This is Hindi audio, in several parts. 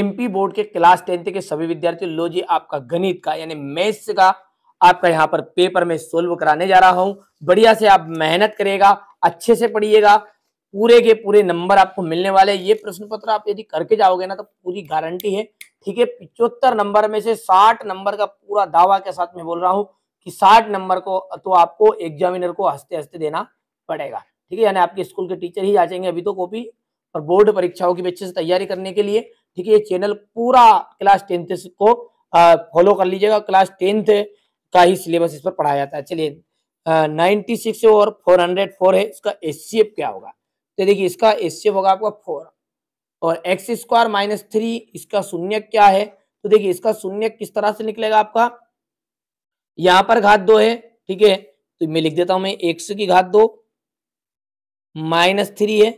एमपी बोर्ड के क्लास टेंथ के सभी विद्यार्थी लो जी आपका गणित का यानी मैथ्स का आपका यहाँ पर पेपर में सोल्व कराने जा रहा हूँ बढ़िया से आप मेहनत करेगा अच्छे से पढ़िएगा पूरे के पूरे नंबर आपको मिलने वाले ये प्रश्न पत्र आप यदि करके जाओगे ना तो पूरी गारंटी है ठीक है पिचहत्तर नंबर में से साठ नंबर का पूरा दावा के साथ में बोल रहा हूँ कि साठ नंबर को तो आपको एग्जामिनर को हंसते हंसते देना पड़ेगा ठीक है यानी आपके स्कूल के टीचर ही जाएंगे अभी तो कॉपी और बोर्ड परीक्षाओं की अच्छे से तैयारी करने के लिए ठीक है ये चैनल पूरा क्लास टेंथ को फॉलो कर लीजिएगा क्लास टेंथ का ही सिलेबस इस पर पढ़ाया जाता है चलिए नाइन्टी सिक्स और फोर हंड्रेड फोर है इसका एस क्या होगा तो देखिए इसका एस होगा आपका फोर और एक्स स्क्वायर माइनस थ्री इसका शून्य क्या है तो देखिए इसका शून्य किस तरह से निकलेगा आपका यहां पर घात दो है ठीक है तो मैं लिख देता हूं मैं एक्स की घात दो माइनस थ्री है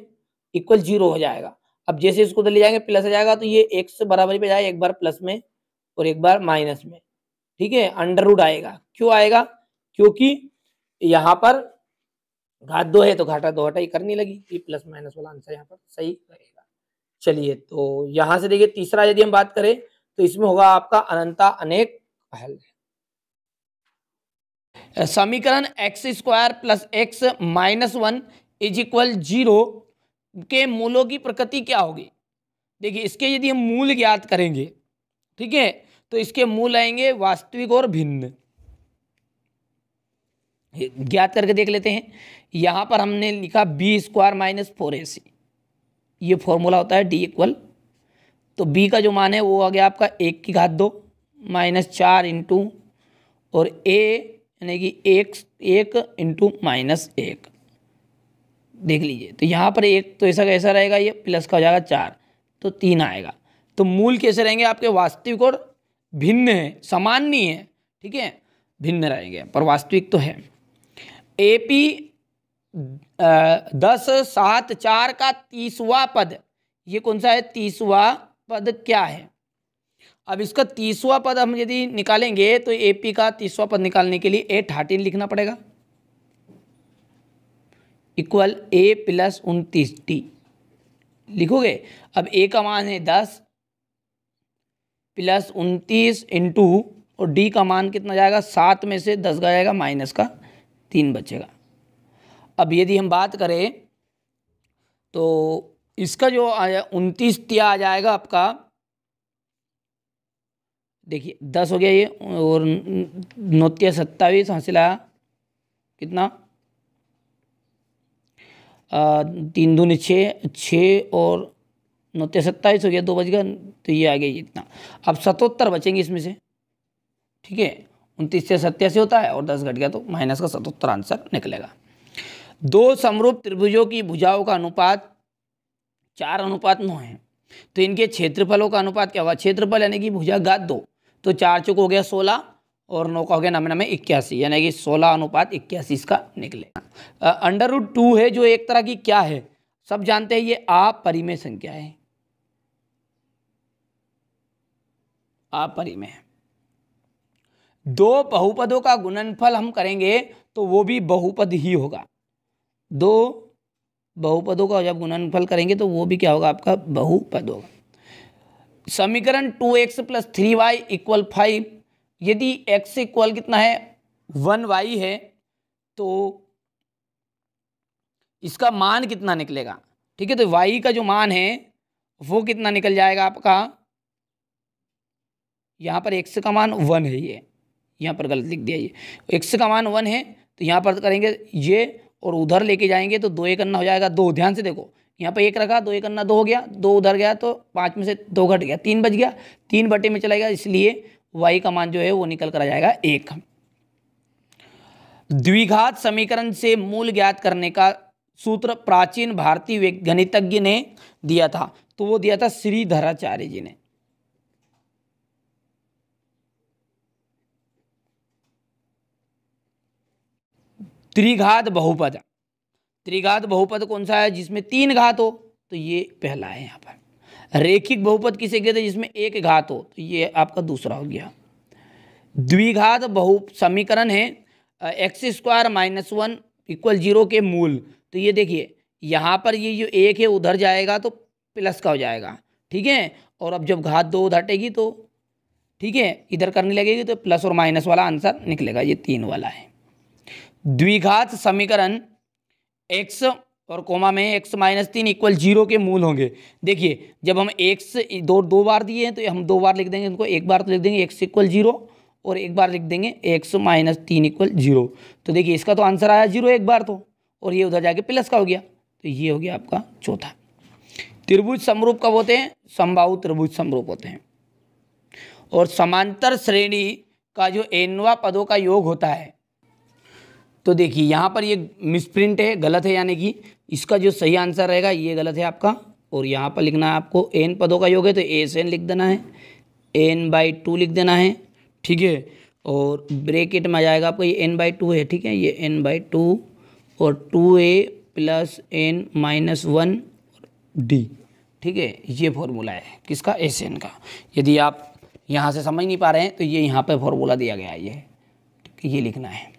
इक्वल जीरो हो जाएगा अब जैसे इसको उधर ले जाएंगे प्लस आ जाएगा तो ये एक्स बराबरी पे जाएगा एक बार प्लस में और एक बार माइनस में ठीक है अंडर रूट आएगा क्यों आएगा क्योंकि यहाँ पर घाट दो है तो घाटा दो हटाई करनी लगी ये प्लस माइनस वाला आंसर यहाँ पर सही रहेगा चलिए तो यहाँ से देखिए तीसरा यदि हम बात करें तो इसमें होगा आपका अनंता अनेक पहल समीकरण x square plus x minus one is equal zero के मूलों की प्रकृति क्या होगी देखिए इसके यदि हम मूल ज्ञात करेंगे ठीक है तो इसके मूल आएंगे वास्तविक और भिन्न ज्ञात करके देख लेते हैं यहां पर हमने लिखा b square minus four a c ये फॉर्मूला होता है डी इक्वल तो बी का जो मान है वो आ गया आपका एक की घात दो माइनस चार इंटू और ए यानी कि एक एक इंटू माइनस एक देख लीजिए तो यहाँ पर एक तो ऐसा कैसा रहेगा ये प्लस का हो जाएगा चार तो तीन आएगा तो मूल कैसे रहेंगे आपके वास्तविक और भिन्न है समान नहीं है ठीक है भिन्न रहेंगे पर वास्तविक तो है ए पी दस सात चार का तीसवा पद ये कौन सा है तीसवा पद क्या है अब इसका तीसवा पद हम यदि निकालेंगे तो ए पी का तीसवा पद निकालने के लिए ए थर्टीन लिखना पड़ेगा इक्वल ए प्लस उनतीस टी लिखोगे अब ए का मान है दस प्लस उनतीस इंटू और डी का मान कितना जाएगा सात में से दस का जाएगा माइनस का तीन बचेगा अब यदि हम बात करें तो इसका जो उनतीस टी आ जाएगा आपका देखिए दस हो गया ये और नौतिया सत्ताईस हासिल आया कितना तीन दूनी छः छः और नौते सत्ताईस हो गया दो बज गया तो ये आ गया इतना अब सतहत्तर बचेंगे इसमें से ठीक है उनतीस से सत्यासी होता है और दस घट गया तो माइनस का सतहत्तर आंसर निकलेगा दो समरूप त्रिभुजों की भुजाओं का अनुपात चार अनुपात नौ है तो इनके क्षेत्रफलों का अनुपात क्या हुआ क्षेत्रफल यानी कि भुजा गात दो तो चार चौक हो गया सोलह और नौ का हो गया नब्बे नब्बे इक्यासी यानी कि सोलह अनुपात इक्यासी इसका निकले अंडर रूट टू है जो एक तरह की क्या है सब जानते हैं ये आप परिमेय संख्या है आप परिमेय दो बहुपदों का गुणनफल हम करेंगे तो वो भी बहुपद ही होगा दो बहुपदों का जब गुणनफल करेंगे तो वो भी क्या होगा आपका बहुपद होगा समीकरण two x plus three y equal five यदि एक्स इक्वल कितना है वन वाई है तो इसका मान कितना निकलेगा ठीक है तो वाई का जो मान है वो कितना निकल जाएगा आपका यहाँ पर एक्स का मान वन है ये यहाँ पर गलत लिख दिया ये एक्स का मान वन है तो यहाँ पर करेंगे ये और उधर लेके जाएंगे तो दो एक अन्ना हो जाएगा दो ध्यान से देखो यहाँ पर एक रखा दो एक अन्ना दो हो गया दो उधर गया तो पाँच में से दो घट गया तीन बज गया तीन बटे में चला गया इसलिए वाई का मान जो है वो निकल कर आ जाएगा एक द्विघात समीकरण से मूल ज्ञात करने का सूत्र प्राचीन भारतीय गणितज्ञ ने दिया था तो वो दिया था श्रीधराचार्य जी ने त्रिघात बहुपद त्रिघात बहुपद कौन सा है जिसमें तीन घात हो तो ये पहला है यहां पर रेखिक बहुपद किसे कहते हैं जिसमें एक घात हो तो ये आपका दूसरा हो गया द्विघात बहु समीकरण है x square minus one equal zero के मूल तो ये देखिए यहाँ पर ये जो एक है उधर जाएगा तो प्लस का हो जाएगा ठीक है और अब जब घात दो उधर हटेगी तो ठीक है इधर करने लगेगी तो प्लस और माइनस वाला आंसर निकलेगा ये तीन वाला है द्विघात समीकरण एक्स और कोमा में एक्स माइनस तीन इक्वल जीरो के मूल होंगे देखिए जब हम एक दो दो बार दिए हैं तो हम दो बार लिख देंगे इनको एक बार तो लिख देंगे एक्स इक्वल जीरो और एक बार लिख देंगे एक्स माइनस तीन इक्वल जीरो तो देखिए इसका तो आंसर आया जीरो एक बार तो और ये उधर जाके प्लस का हो गया तो ये हो गया आपका चौथा त्रिभुज समरूप कब होते हैं संभाव त्रिभुज समरूप होते हैं और समांतर श्रेणी का जो एनवा पदों का योग होता है तो देखिए यहाँ पर ये मिसप्रिंट है गलत है यानी कि इसका जो सही आंसर रहेगा ये गलत है आपका और यहाँ पर लिखना है आपको एन पदों का योग है तो ए से एन लिख देना है एन बाई टू लिख देना है ठीक है और ब्रेकेट में आ जाएगा आपको ये एन बाई टू है ठीक है ये एन बाई टू और two a plus n minus one d ठीक है ये फॉर्मूला है किसका एस एन का यदि आप यहाँ से समझ नहीं पा रहे हैं तो ये यहाँ पर फॉर्मूला दिया गया है ये ये लिखना है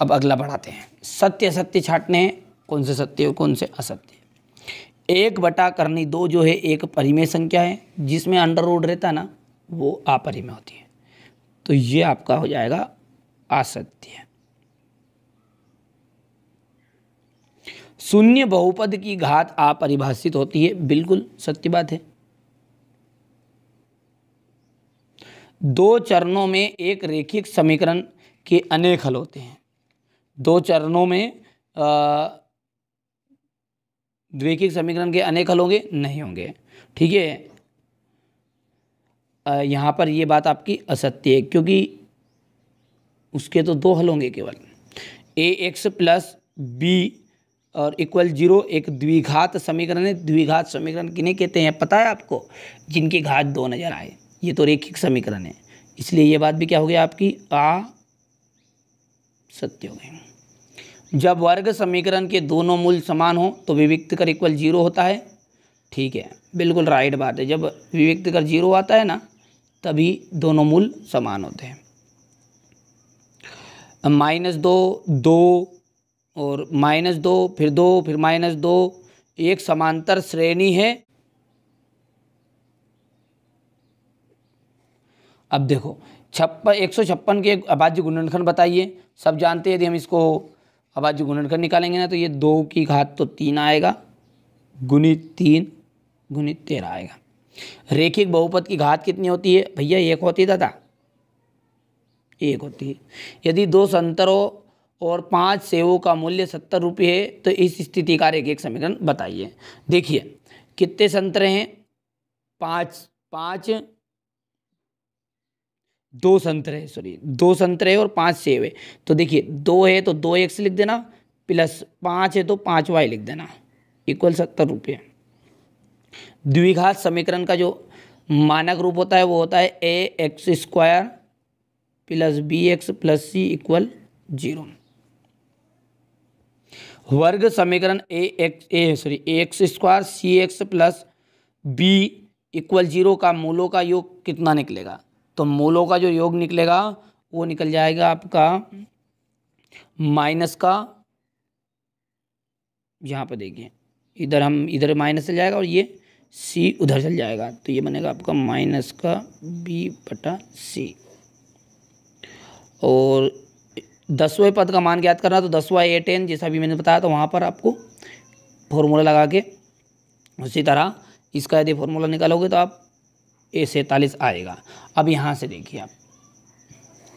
अब अगला बढ़ाते हैं सत्य सत्य छाटने हैं कौन से सत्य और कौन से असत्य एक बटा करनी दो जो है एक परिमेय संख्या है जिसमें अंडर रोड रहता ना वो अपरिमेय होती है तो ये आपका हो जाएगा असत्य शून्य बहुपद की घात अपरिभाषित होती है बिल्कुल सत्य बात है दो चरणों में एक रेखिक समीकरण के अनेक हल होते हैं दो चरणों में द्विकीय समीकरण के अनेक हल होंगे नहीं होंगे ठीक है यहाँ पर ये बात आपकी असत्य है क्योंकि उसके तो दो हल होंगे केवल ए एक्स प्लस बी और इक्वल जीरो एक द्विघात समीकरण है द्विघात समीकरण किन्हें कहते हैं पता है आपको जिनकी घात दो नजर आए ये तो रेखिक समीकरण है इसलिए ये बात भी क्या हो गया आपकी आ सत्य हो गए जब वर्ग समीकरण के दोनों मूल समान हो तो कर इक्वल जीरो होता है ठीक है बिल्कुल राइट बात है जब कर जीरो आता है ना तभी दोनों मूल समान होते हैं माइनस दो दो और माइनस दो फिर दो फिर माइनस दो एक समांतर श्रेणी है अब देखो छप्पन एक सौ छप्पन के अभाज्य गुणनखंड बताइए सब जानते हैं यदि हम इसको अभाज्य गुणनखंड निकालेंगे ना तो ये दो की घात तो तीन आएगा गुणित तीन गुणित तेरह आएगा रेखिक बहुपद की घात कितनी होती है भैया एक होती है दादा एक होती है यदि दो संतरों और पांच सेवों का मूल्य सत्तर रुपये है तो इस स्थिति का रेखिक समीकरण बताइए देखिए कितने संतरे हैं पाँच पाँच दो संतरे सॉरी दो संतरे और पांच सेब है तो देखिए दो है तो दो एक्स लिख देना प्लस पाँच है तो पाँच वाई लिख देना इक्वल सत्तर रुपये द्विघात समीकरण का जो मानक रूप होता है वो होता है a x square plus b x plus c equal zero वर्ग समीकरण a x a sorry a x square c x plus b equal zero का मूलों का योग कितना निकलेगा तो मूलों का जो योग निकलेगा वो निकल जाएगा आपका माइनस का यहाँ पर देखिए इधर हम इधर माइनस चल जाएगा और ये सी उधर चल जाएगा तो ये बनेगा आपका माइनस का बी बटा सी और दसवें पद का मान ज्ञात करना तो दसवा ए टेन जैसा भी मैंने बताया तो वहाँ पर आपको फॉर्मूला लगा के उसी तरह इसका यदि फॉर्मूला निकालोगे तो आप ए सैंतालीस आएगा अब यहाँ से देखिए आप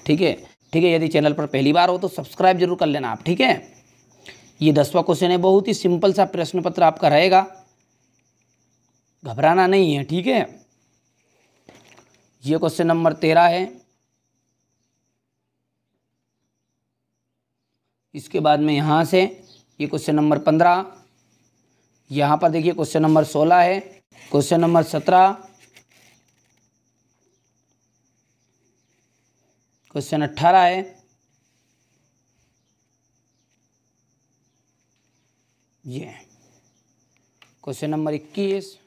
ठीक है ठीक है यदि चैनल पर पहली बार हो तो सब्सक्राइब जरूर कर लेना आप ठीक है ये दसवा क्वेश्चन है बहुत ही सिंपल सा प्रश्न पत्र आपका रहेगा घबराना नहीं है ठीक है ये क्वेश्चन नंबर तेरह है इसके बाद में यहाँ से ये क्वेश्चन नंबर पंद्रह यहाँ पर देखिए क्वेश्चन नंबर सोलह है क्वेश्चन नंबर सत्रह क्वेश्चन अट्ठारह है ये क्वेश्चन नंबर इक्कीस